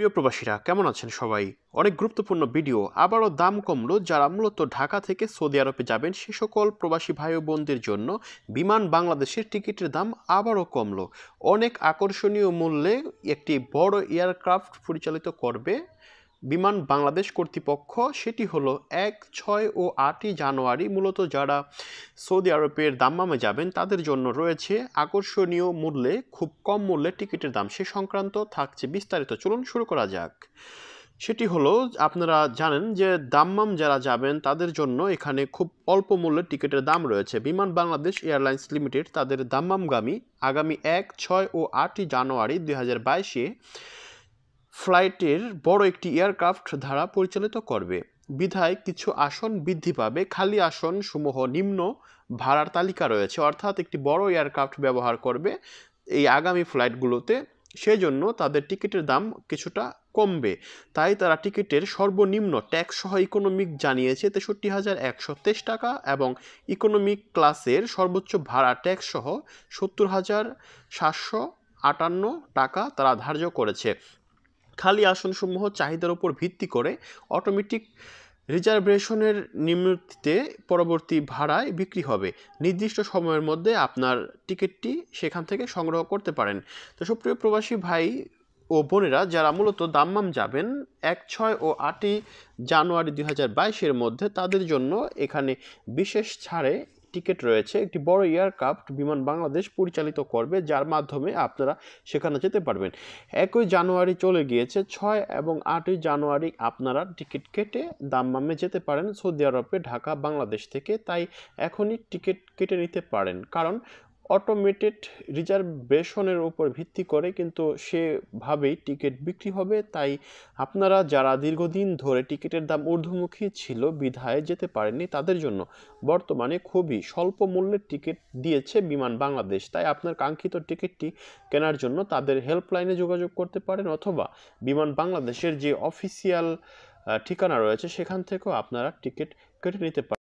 প্রিয় প্রবাসীরা কেমন আছেন সবাই অনেক গুরুত্বপূর্ণ ভিডিও আবারও দাম কমলো যারা মূলত ঢাকা থেকে সৌদি আরবে যাবেন সে সকল প্রবাসী ভাই ও বোনদের জন্য বিমান বাংলাদেশের টিকিটের দাম আবারও কমলো অনেক আকর্ষণীয় মূল্যে একটি বড় এয়ারক্রাফট পরিচালিত করবে বিমান বাংলাদেশ কর্তৃপক্ষ সেটি হলো এক ছয় ও আটই জানুয়ারি মূলত যারা সৌদি আরবের দাম্মামে যাবেন তাদের জন্য রয়েছে আকর্ষণীয় মূল্যে খুব কম মূল্যে টিকিটের দাম সে সংক্রান্ত থাকছে বিস্তারিত চলুন শুরু করা যাক সেটি হলো আপনারা জানেন যে দাম্মাম যারা যাবেন তাদের জন্য এখানে খুব অল্প মূল্যে টিকিটের দাম রয়েছে বিমান বাংলাদেশ এয়ারলাইন্স লিমিটেড তাদের দাম্মামগামী আগামী এক ছয় ও আটই জানুয়ারি দুই হাজার বাইশে ফ্লাইটের বড় একটি এয়ারক্রাফট দ্বারা পরিচালিত করবে বিধায় কিছু আসন বৃদ্ধি পাবে খালি আসন সমূহ নিম্ন ভাড়ার তালিকা রয়েছে অর্থাৎ একটি বড় এয়ারক্রাফট ব্যবহার করবে এই আগামী ফ্লাইটগুলোতে সেই জন্য তাদের টিকিটের দাম কিছুটা কমবে তাই তারা টিকিটের সর্বনিম্ন ট্যাক্স সহ ইকোনমিক জানিয়েছে তেষট্টি হাজার একশো তেইশ টাকা এবং ইকোনমিক ক্লাসের সর্বোচ্চ ভাড়া ট্যাক্স সহ সত্তর হাজার সাতশো আটান্ন টাকা তারা ধার্য করেছে খালি আসনসমূহ চাহিদার উপর ভিত্তি করে অটোমেটিক রিজার্ভেশনের নিমিত্তে পরবর্তী ভাড়ায় বিক্রি হবে নির্দিষ্ট সময়ের মধ্যে আপনার টিকিটটি সেখান থেকে সংগ্রহ করতে পারেন তো সুপ্রিয় প্রবাসী ভাই ও বোনেরা যারা মূলত দাম্মাম যাবেন এক ছয় ও আটই জানুয়ারি দুই হাজার বাইশের মধ্যে তাদের জন্য এখানে বিশেষ ছাড়ে টিকিট রয়েছে একটি বড় এয়ারক্রাফট বিমান বাংলাদেশ পরিচালিত করবে যার মাধ্যমে আপনারা সেখানে যেতে পারবেন একই জানুয়ারি চলে গিয়েছে ছয় এবং আটই জানুয়ারি আপনারা টিকিট কেটে দাম্মামে যেতে পারেন সৌদি আরবে ঢাকা বাংলাদেশ থেকে তাই এখনই টিকিট কেটে নিতে পারেন কারণ অটোমেটেড রিজার্ভেশনের উপর ভিত্তি করে কিন্তু সেভাবেই টিকিট বিক্রি হবে তাই আপনারা যারা দীর্ঘদিন ধরে টিকিটের দাম ঊর্ধ্বমুখী ছিল বিধায় যেতে পারেননি তাদের জন্য বর্তমানে খুবই স্বল্প মূল্যের টিকিট দিয়েছে বিমান বাংলাদেশ তাই আপনার কাঙ্ক্ষিত টিকিটটি কেনার জন্য তাদের হেল্পলাইনে যোগাযোগ করতে পারেন অথবা বিমান বাংলাদেশের যে অফিসিয়াল ঠিকানা রয়েছে সেখান থেকেও আপনারা টিকিট কেটে নিতে পারেন